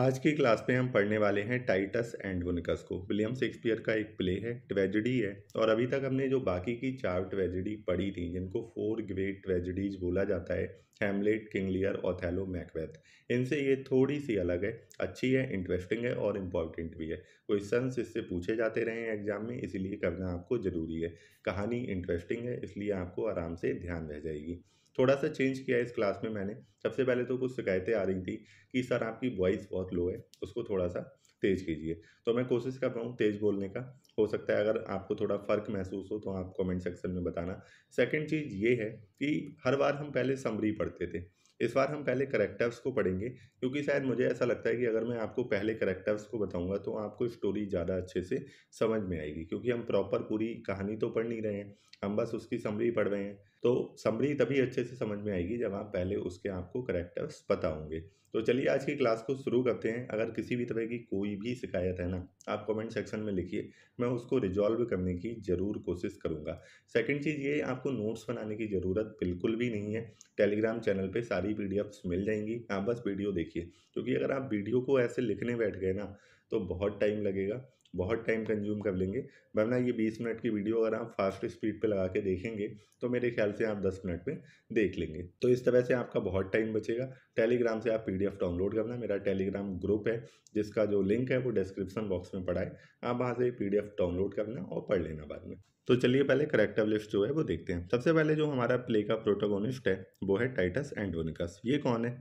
आज की क्लास में हम पढ़ने वाले हैं टाइटस एंड गुनिकस को विलियम शेक्सपियर का एक प्ले है ट्रेजिडी है और अभी तक हमने जो बाकी की चार ट्रेजिडी पढ़ी थी जिनको फोर ग्रेट ट्रेजिडीज बोला जाता है Hamlet King Lear Othello Macbeth इनसे ये थोड़ी सी अलग है अच्छी है इंटरेस्टिंग है और इम्पॉर्टेंट भी है क्वेश्चन इससे पूछे जाते रहे हैं एग्जाम में इसीलिए करना आपको ज़रूरी है कहानी इंटरेस्टिंग है इसलिए आपको आराम से ध्यान रह जाएगी थोड़ा सा चेंज किया इस क्लास में मैंने सबसे पहले तो कुछ शिकायतें आ रही थी कि सर आपकी वॉइस बहुत लो है उसको थोड़ा सा तेज़ कीजिए तो मैं कोशिश कर रहा हूँ तेज़ बोलने का हो सकता है अगर आपको थोड़ा फ़र्क महसूस हो तो आप कमेंट सेक्शन में बताना सेकंड चीज़ ये है कि हर बार हम पहले समरी पढ़ते थे इस बार हम पहले करेक्टर्स को पढ़ेंगे क्योंकि शायद मुझे ऐसा लगता है कि अगर मैं आपको पहले करेक्टर्स को बताऊंगा तो आपको स्टोरी ज़्यादा अच्छे से समझ में आएगी क्योंकि हम प्रॉपर पूरी कहानी तो पढ़ नहीं रहे हैं हम बस उसकी समरी पढ़ रहे हैं तो समरी तभी अच्छे से समझ में आएगी जब आप पहले उसके आपको करेक्टर्स पता होंगे तो चलिए आज की क्लास को शुरू करते हैं अगर किसी भी तरह की कोई भी शिकायत है ना आप कमेंट सेक्शन में लिखिए मैं उसको रिजॉल्व करने की ज़रूर कोशिश करूँगा सेकंड चीज़ ये आपको नोट्स बनाने की ज़रूरत बिल्कुल भी नहीं है टेलीग्राम चैनल पर सारी पी मिल जाएंगी आप बस वीडियो देखिए क्योंकि अगर आप वीडियो को ऐसे लिखने बैठ गए ना तो बहुत टाइम लगेगा बहुत टाइम कंज्यूम कर लेंगे वरना ये बीस मिनट की वीडियो अगर आप फास्ट स्पीड पे लगा के देखेंगे तो मेरे ख्याल से आप दस मिनट में देख लेंगे तो इस तरह से आपका बहुत टाइम बचेगा टेलीग्राम से आप पीडीएफ डाउनलोड करना मेरा टेलीग्राम ग्रुप है जिसका जो लिंक है वो डिस्क्रिप्सन बॉक्स में पड़ा है आप वहाँ से पी डाउनलोड करना और पढ़ लेना बाद में तो चलिए पहले करेक्टिव लिस्ट जो है वो देखते हैं सबसे पहले जो हमारा प्ले का प्रोटोगोनिस्ट है वो है टाइटस एंडोनिकस ये कौन है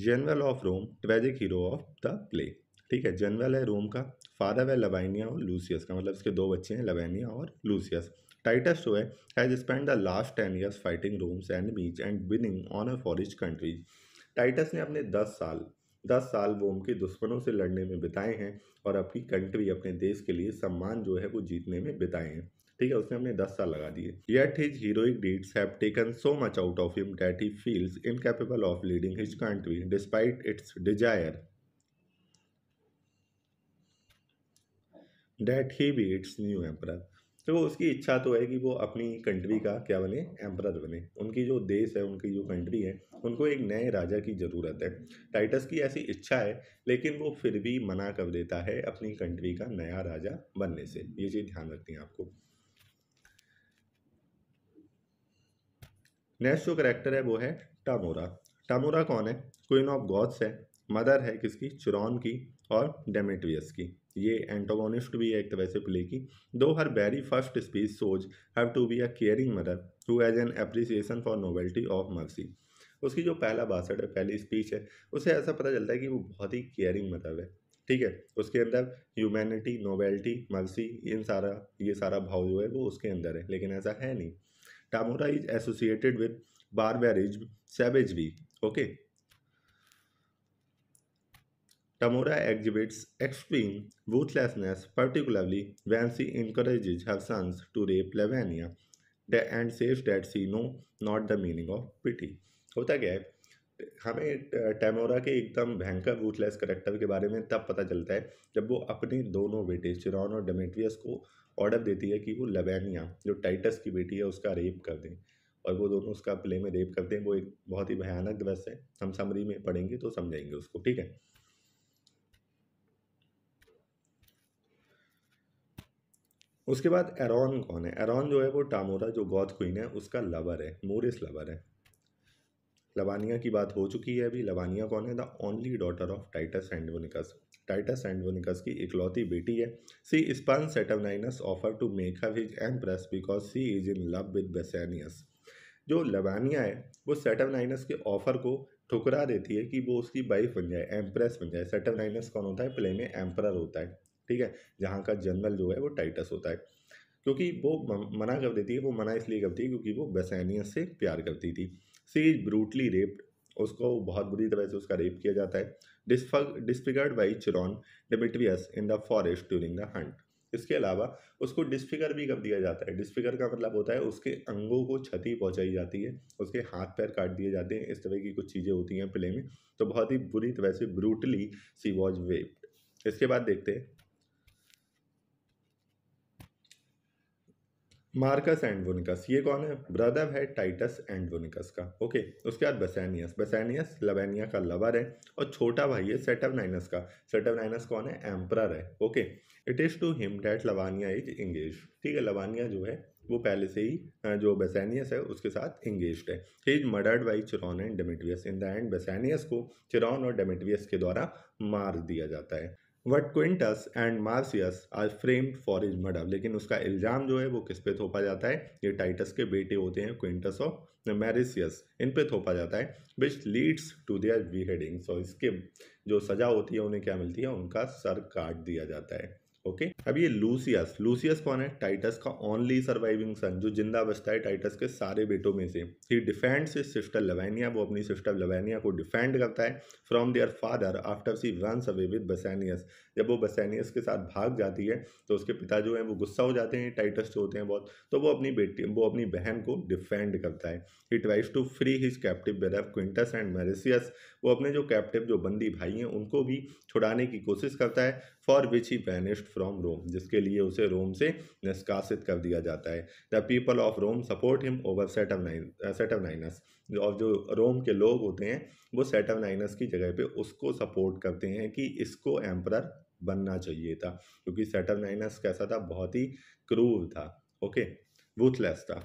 general of Rome tragic hero of the play ठीक है जनरल है रोम का फादर है लबानिया और लूसियस का मतलब इसके दो बच्चे हैं लबानिया और लूसियस टाइटस जो है has spent the last ten years fighting Rome's end beach and winning on a forest countries Titus ने अपने दस साल दस साल वो उनके दुश्मनों से लड़ने में बिताए हैं और अपनी कंट्री अपने देश के लिए सम्मान जो है वो जीतने में बिताए हैं ठीक है उसमें हमने दस साल लगा दिए yet his heroic deeds have taken so much out of him that he feels incapable of leading his country despite its desire that he be its new emperor तो उसकी इच्छा तो है कि वो अपनी कंट्री का क्या बने एम्परर बने उनकी जो देश है उनकी जो कंट्री है उनको एक नए राजा की ज़रूरत है टाइटस की ऐसी इच्छा है लेकिन वो फिर भी मना कर देता है अपनी कंट्री का नया राजा बनने से ये चीज़ ध्यान रखनी है आपको नेक्स्ट जो करेक्टर है वो है टामोरा टामोरा कौन है क्वीन ऑफ गॉड्स है मदर है किसकी चुरान की और डेमेट्रियस की ये एंटोगोनिस्ट भी है एक तरह से प्ले की though her very first speech shows have to be a caring mother too as an appreciation for novelty of mercy उसकी जो पहला बासठ है पहली स्पीच है उसे ऐसा पता चलता है कि वो बहुत ही केयरिंग मदर है ठीक है उसके अंदर ह्यूमैनिटी नोवेल्टी मर्सी इन सारा ये सारा भाव जो है वो उसके अंदर है लेकिन ऐसा है नहीं Tamura is associated with barbarism, savagery. Okay. Tamura exhibits extreme ruthlessness, particularly when she encourages her sons to rape Lavania and says that she knows not the meaning of pity. होता क्या है हमें टैमोरा के एकदम भयंकर रूथलेस करेक्टर के बारे में तब पता चलता है जब वो अपने दोनों बेटे चिरॉन और डेमेट्रियस को ऑर्डर देती है कि वो लेबेनिया जो टाइटस की बेटी है उसका रेप कर दें और वो दोनों उसका प्ले में रेप करते हैं वो एक बहुत ही भयानक दृश्य है हम समरी में पढ़ेंगे तो समझेंगे उसको ठीक है उसके बाद एरॉन कौन है एरॉन जो है वो टामोरा जो गौत क्वीन है उसका लवर है मोरिस लवर है लवानिया की बात हो चुकी है अभी लवानिया कौन है the only daughter of Titus Andronicus Titus Andronicus की इकलौती बेटी है she spurns Saturninus offer to make her his empress because she is in love with Bassianus जो लवानिया है वो सेटवनाइनस के ऑफर को ठुकरा देती है कि वो उसकी वाइफ बन जाए एम्प्रेस बन जाए सेटवनाइनस कौन होता है प्ले में एम्प्रर होता है ठीक है जहाँ का जनरल जो है वो टाइटस होता है क्योंकि वो मना कर देती है वो मना इसलिए करती है क्योंकि वो बेसैनियस से प्यार करती थी सी इज ब्रूटली रेप्ड उसको बहुत बुरी तरह से उसका रेप किया जाता है disfigured by Chiron Demetrius in the forest during the hunt इसके अलावा उसको डिस्फिगर भी कर दिया जाता है डिस्फिगर का मतलब होता है उसके अंगों को क्षति पहुंचाई जाती है उसके हाथ पैर काट दिए जाते हैं इस तरह की कुछ चीज़ें होती हैं प्ले में तो बहुत ही बुरी तरह से ब्रूटली सी वॉज वेप्ड इसके बाद देखते हैं मार्कस एंड वोनिकस ये कौन है ब्रदर है टाइटस एंड वोनिकस का ओके उसके बाद बसैनियस बसैनियस लवेनिया का लवर है और छोटा भाई है सेटवनाइनस का सेटवनाइनस कौन है एम्परर है okay it is to him that Lavinia is engaged ठीक है लवानिया जो है वो पहले से ही जो बेसानियस है उसके साथ इंगेज है he is murdered by Chiron and Demetrius in the end Bassianus को चिरौन और डेमिटवियस के द्वारा मार दिया जाता है what Quintus and Martius are framed for his murder लेकिन उसका इल्ज़ाम जो है वो किस पे थोपा जाता है ये टाइटस के बेटे होते हैं क्विंटस और मैरिसियस इन पे थोपा जाता है which leads to their heading so इसके जो सज़ा होती है उन्हें क्या मिलती है उनका सर काट दिया जाता है ओके अब ये लूसियस लूसियस कौन है टाइटस का ओनली सर्वाइविंग सन जो जिंदा बचता है टाइटस के सारे बेटों में से ही डिफेंड्स सिस्टर लवेनिया वो अपनी सिस्टर लवेनिया को डिफेंड करता है from their father after she run away with Bassianus जब वो बसैनियस के साथ भाग जाती है तो उसके पिता जो है वो गुस्सा हो जाते हैं टाइटस जो होते हैं बहुत तो वो अपनी बेटी वो अपनी बहन को डिफेंड करता है he tries to free his captive बेरफ क्विंटस एंड मेरेसियस वो अपने जो कैप्टिव जो बंदी भाई हैं उनको भी छुड़ाने की कोशिश करता है for which he banished from Rome जिसके लिए उसे रोम से निष्कासित कर दिया जाता है the people of Rome support him over नाइनस और जो रोम के लोग होते हैं वो नाइनस की जगह पे उसको सपोर्ट करते हैं कि इसको एम्परर बनना चाहिए था क्योंकि सेटर नाइनस कैसा था बहुत ही क्रूर था ओके रूथलेस था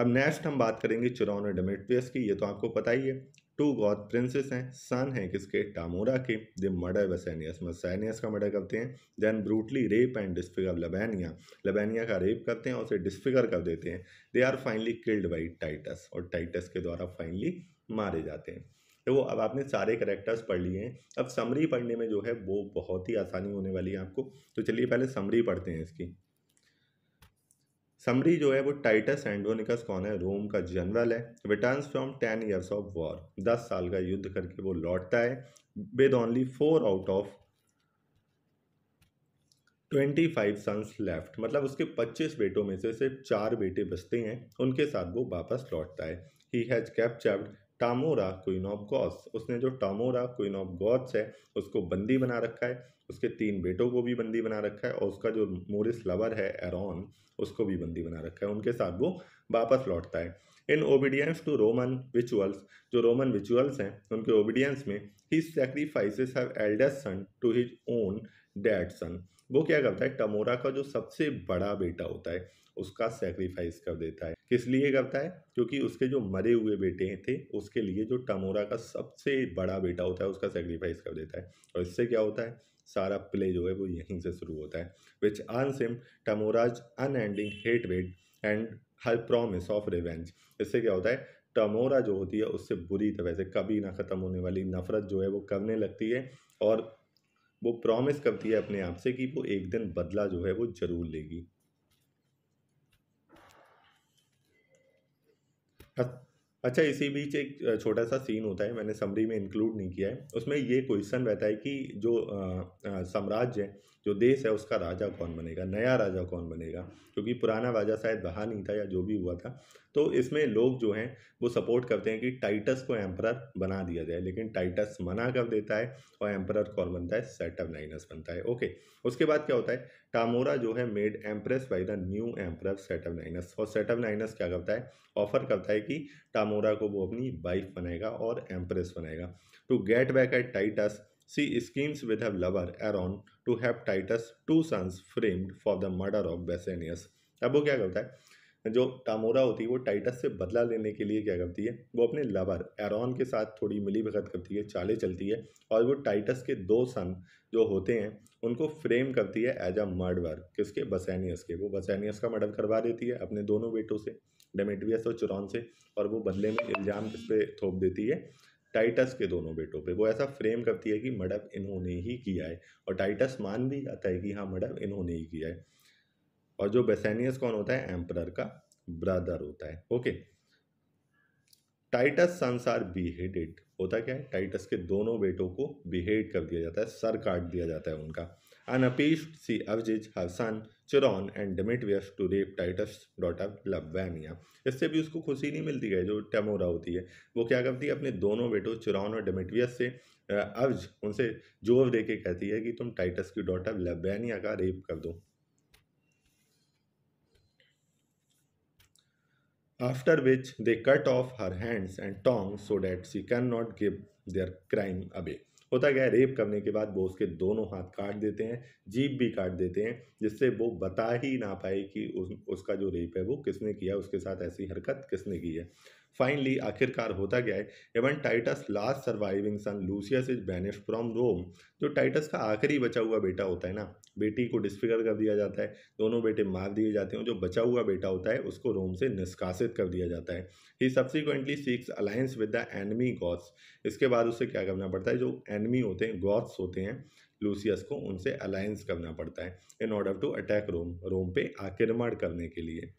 अब नेक्स्ट हम बात करेंगे चुरानवे डेमेट्रियस की ये तो आपको पता ही है टू गॉड प्रिंसेस हैं सन हैं किसके टामोरा के दे मर्डर वसैनियस वसैनियस का मर्डर करते हैं then brutally rape and disfigure Lavinia Lavinia का रेप करते हैं और उसे डिस्फिगर कर देते हैं they are finally killed by Titus और टाइटस के द्वारा फाइनली मारे जाते हैं तो वो अब आपने सारे करेक्टर्स पढ़ लिए हैं अब समरी पढ़ने में जो है वो बहुत ही आसानी होने वाली है आपको तो चलिए पहले समरी पढ़ते हैं इसकी समरी जो है वो टाइटस एंडोनिकस कौन है रोम का जनरल है return from ten years of war दस साल का युद्ध करके वो लौटता है with only four out of twenty five sons left मतलब उसके पच्चीस बेटों में से सिर्फ चार बेटे बचते हैं उनके साथ वो वापस लौटता है he has captured Tamora queen of Goths उसने जो टामोरा क्वीन ऑफ गॉड्स है उसको बंदी बना रखा है उसके तीन बेटों को भी बंदी बना रखा है और उसका जो मोरिस लवर है एरॉन उसको भी बंदी बना रखा है उनके साथ वो वापस लौटता है in obedience to Roman rituals जो रोमन विचुअल्स हैं उनके ओबीडियंस में he sacrifices her eldest son to his own dead son वो क्या करता है टमोरा का जो सबसे बड़ा बेटा होता है उसका सेक्रीफाइस कर देता है किस लिए करता है क्योंकि उसके जो मरे हुए बेटे थे उसके लिए जो टमोरा का सबसे बड़ा बेटा होता है उसका सेक्रीफाइस कर देता है और इससे क्या होता है सारा प्ले जो है वो यहीं से शुरू होता है विच आन सिम टमोराज unending hate wait and her promise of revenge इससे क्या होता है टमोरा जो होती है उससे बुरी तरह से कभी ना ख़त्म होने वाली नफ़रत जो है वो करने लगती है और वो प्रॉमिस करती है अपने आप से कि वो एक दिन बदला जो है वो ज़रूर लेगी अच्छा इसी बीच एक छोटा सा सीन होता है मैंने समरी में इंक्लूड नहीं किया है उसमें ये क्वेश्चन रहता है कि जो साम्राज्य है जो देश है उसका राजा कौन बनेगा नया राजा कौन बनेगा क्योंकि पुराना राजा शायद रहा नहीं था या जो भी हुआ था तो इसमें लोग जो हैं वो सपोर्ट करते हैं कि टाइटस को एम्परर बना दिया जाए लेकिन टाइटस मना कर देता है और एम्परर कौन बनता है नाइनस बनता है ओके उसके बाद क्या होता है टामोरा जो है made empress by the new Saturninus और नाइनस क्या करता है ऑफर करता है कि टामोरा को वो अपनी वाइफ बनाएगा और एम्प्रेस बनाएगा to get back at Titus she schemes with her lover Aaron to have Titus two sons framed for the murder of Bassanius. अब वो क्या करता है जो टामोरा होती है वो टाइटस से बदला लेने के लिए क्या करती है वो अपने लवर एरॉन के साथ थोड़ी मिली भगत करती है चाले चलती है और वो टाइटस के दो सन जो होते हैं उनको फ्रेम करती है एज अ मर्डर किसके बसैनियस के वो बसैनियस का मर्डर करवा देती है अपने दोनों बेटों से डेमेटवियस और चुरौन से और वो बदले में इल्ज़ाम किस पे थोप देती है टाइटस के दोनों बेटों पे वो ऐसा फ्रेम करती है कि मर्डर इन्होंने ही किया है और टाइटस मान भी जाता है कि हाँ मर्डर इन्होंने ही किया है और जो बेसैनियस कौन होता है एम्परर का ब्रदर होता है ओके टाइटस संसार बिहेडेड होता क्या है टाइटस के दोनों बेटों को बिहेड कर दिया जाता है सर काट दिया जाता है उनका An appeased, she urges her son Chiron and Demetrius to rape Titus' daughter Labvania. इससे भी उसको खुशी नहीं मिलती है जो टेमोरा होती है वो क्या करती है अपने दोनों बेटों चिरॉन और डेमेट्रियस से अर्ज उनसे जोर दे के कहती है कि तुम टाइटस की डॉटर लबैनिया का रेप कर दो after which they cut off her hands and tongue so that she cannot give their crime away होता क्या है रेप करने के बाद वो उसके दोनों हाथ काट देते हैं जीप भी काट देते हैं जिससे वो बता ही ना पाए कि उस, उसका जो रेप है वो किसने किया उसके साथ ऐसी हरकत किसने की है फाइनली आखिरकार होता क्या है even Titus last surviving son Lucius is banish from Rome जो टाइटस का आखिरी बचा हुआ बेटा होता है ना बेटी को डिस्फिगर कर दिया जाता है दोनों बेटे मार दिए जाते हैं जो बचा हुआ बेटा होता है उसको रोम से निष्कासित कर दिया जाता है he subsequently seeks alliance with the enemy Goths इसके बाद उसे क्या करना पड़ता है जो एनमी होते हैं गॉड्स होते हैं लूसियस को उनसे अलायंस करना पड़ता है in order to attack Rome Rome पे आक्रमण करने के लिए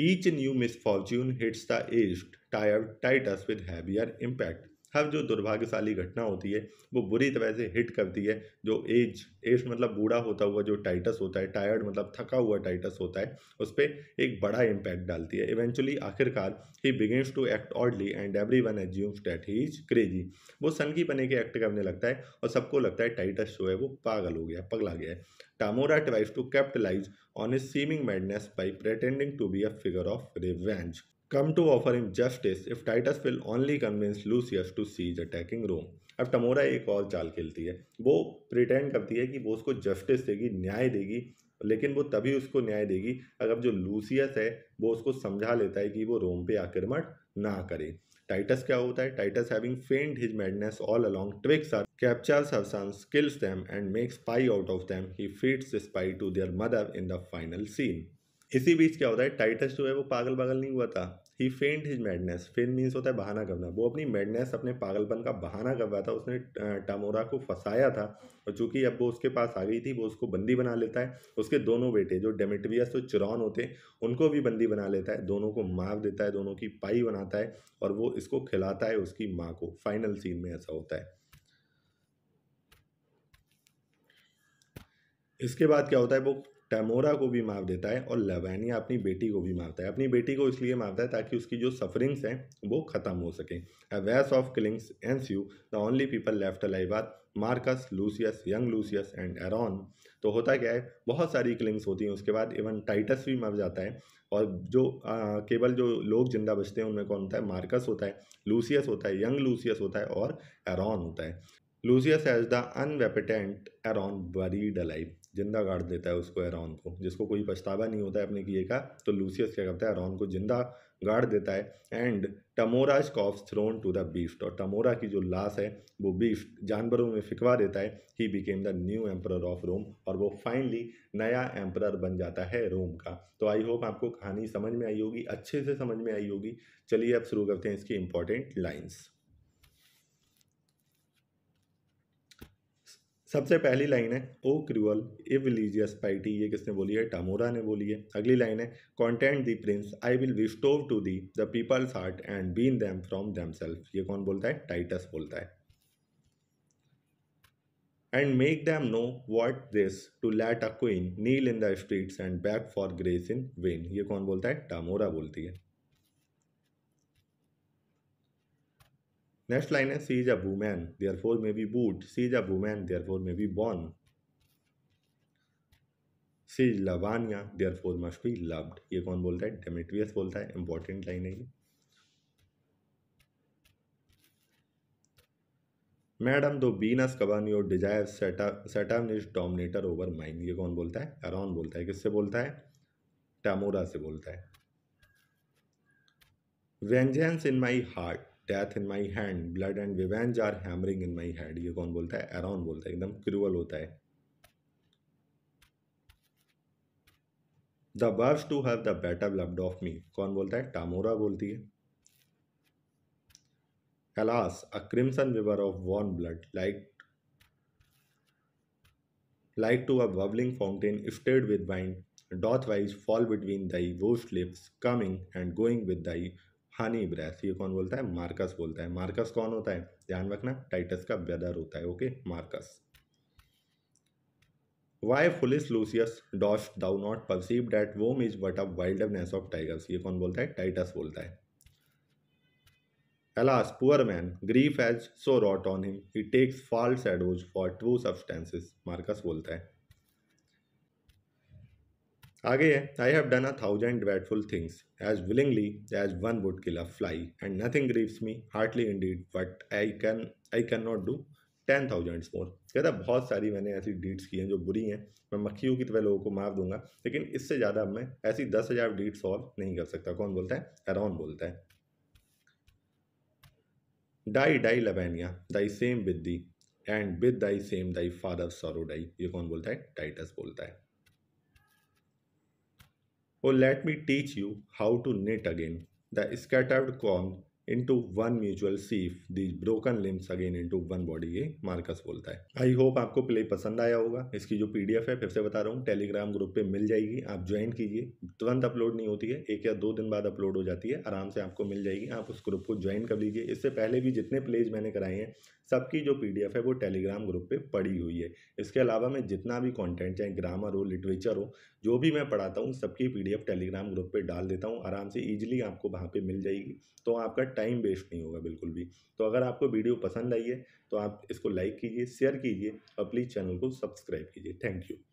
Each new misfortune hits the aged, tired Titus with heavier impact. हर जो दुर्भाग्यशाली घटना होती है वो बुरी तरह से हिट करती है जो एज एज मतलब बूढ़ा होता हुआ जो टाइटस होता है टायर्ड मतलब थका हुआ टाइटस होता है उस पर एक बड़ा इम्पैक्ट डालती है इवेंचुअली आखिरकार he begins to act oddly and everyone assumes that he is crazy वो सनकी बने के एक्ट करने लगता है और सबको लगता है टाइटस जो है वो पागल हो गया पगला गया है Tamora tries to capitalise on a seeming madness by pretending to be a figure of revenge come to offer him justice if Titus will only convince Lucius to seize attacking Rome. अब टमोरा एक और चाल खेलती है वो pretend करती है कि वो उसको जस्टिस देगी न्याय देगी लेकिन वो तभी उसको न्याय देगी अगर जो लूसियस है वो उसको समझा लेता है कि वो रोम पे आक्रमण ना करे टाइटस क्या होता है Titus having feigned his madness all along tricks are captures her sons kills them and makes pie out of them he feeds spy to their mother in the final scene इसी बीच क्या होता है Titus जो है वो पागल पागल नहीं हुआ था ही फेंट हिज मैडनेस फेंट मीन्स होता है बहाना करना वो अपनी मैडनेस अपने पागलपन का बहाना कर रहा था उसने टामोरा को फंसाया था और चूंकि अब वो उसके पास आ गई थी वो उसको बंदी बना लेता है उसके दोनों बेटे जो डेमेटवियस और चिरौन होते उनको भी बंदी बना लेता है दोनों को मार देता है दोनों की पाई बनाता है और वो इसको खिलाता है उसकी माँ को फाइनल सीन में ऐसा होता है इसके बाद क्या होता है वो टैमोरा को भी मार देता है और लेवानिया अपनी बेटी को भी मारता है अपनी बेटी को इसलिए मारता है ताकि उसकी जो सफरिंग्स हैं वो ख़त्म हो सकें waves of killings and you the only people left alive are Marcus Lucius young Lucius and Aaron तो होता क्या है बहुत सारी किलिंग्स होती हैं उसके बाद इवन टाइटस भी मर जाता है और जो आ, केवल जो लोग जिंदा बचते हैं उनमें कौन होता है मार्कस होता है लूसियस होता है यंग लूसियस होता है और एरॉन होता है Lucius as the unrepentant Aaron buried alive जिंदा गाड़ देता है उसको एरॉन को जिसको कोई पछतावा नहीं होता है अपने किए का तो लूसियस क्या करता है एरॉन को जिंदा गाड़ देता है and Tamora scoff thrown to the beasts और टमोरा की जो लाश है वो बीफ्ट जानवरों में फिकवा देता है he became the new emperor of Rome और वो फाइनली नया एम्पर बन जाता है रोम का तो आई होप आपको कहानी समझ में आई होगी अच्छे से समझ में आई होगी चलिए अब शुरू करते हैं इसकी इंपॉर्टेंट लाइन्स सबसे पहली लाइन है ओ क्रूअल इवलीजियस पाइटी ये किसने बोली है टामोरा ने बोली है अगली लाइन है content thee prince I will restore to thee the people's heart and wean them from themselves ये कौन बोलता है टाइटस बोलता है and make them know what this to let a queen kneel in the streets and beg for grace in vain ये कौन बोलता है टामोरा बोलती है नेक्स्ट लाइन है she is a woman therefore may be wooed she is a woman therefore may be बॉर्न she is Lavinia therefore must be loved ये कौन बोलता है डेमेट्रियस बोलता है इंपॉर्टेंट लाइन है ये madam though Venus govern your desire Saturn is dominator over mine ये कौन बोलता है अरॉन बोलता है किससे बोलता है टामोरा से बोलता है vengeance in my heart death in my hand blood and revenge are hammering in my head ये कौन बोलता है एरॉन बोलता है एकदम क्रूअल होता है the birds to have the better loved of me कौन बोलता है टामोरा बोलती है alas a crimson river of warm blood like like to a bubbling fountain lifted with wind doth rise fall between thy rosed lips coming and going with thy honey breath ये कौन बोलता है Marcus बोलता है Marcus कौन होता है ध्यान रखना टाइटस का ब्रदर होता है okay Marcus why foolish Lucius dost thou not perceive that Rome is but a wilderness of tigers ये कौन बोलता है टाइटस बोलता है Alas, poor man, grief has so wrought on him, he takes false shadows for true substances, Marcus बोलता है आगे है I have done a thousand dreadful things as willingly as one would kill a fly and nothing grieves me heartily indeed but I can I cannot do ten thousand more कहता बहुत सारी मैंने ऐसी deets की हैं जो बुरी हैं मैं मक्खियों की तरह लोगों को मार दूंगा लेकिन इससे ज़्यादा मैं ऐसी दस हज़ार डीट सॉल्व नहीं कर सकता कौन बोलता है अरॉन बोलता है die die Lavinia thy shame with thee and with thy shame thy father's sorrow die ये कौन बोलता है टाइटस बोलता है Oh, let me teach you how to knit again. The scattered corn into one mutual sieve these broken limbs again into one body ये Marcus बोलता है I hope आपको प्ले पसंद आया होगा इसकी जो डी एफ है फिर से बता रहा हूँ टेलीग्राम ग्रुप पर मिल जाएगी आप ज्वाइन कीजिए तुरंत अपलोड नहीं होती है एक या दो दिन बाद अपलोड हो जाती है आराम से आपको मिल जाएगी आप उस ग्रुप को ज्वाइन कर लीजिए इससे पहले भी जितने प्लेज मैंने कराए हैं सबकी जो पी डी एफ़ है वो टेलीग्राम ग्रुप पर पड़ी हुई है इसके अलावा मैं जितना भी कॉन्टेंट चाहे ग्रामर हो लिटरेचर हो जो भी मैं पढ़ाता हूँ सबकी P D F Telegram group पे डाल देता हूँ आराम से ईजिली आपको वहाँ पर मिल जाएगी तो आपका टाइम वेस्ट नहीं होगा बिल्कुल भी तो अगर आपको वीडियो पसंद आई है तो आप इसको लाइक कीजिए शेयर कीजिए और प्लीज़ चैनल को सब्सक्राइब कीजिए थैंक यू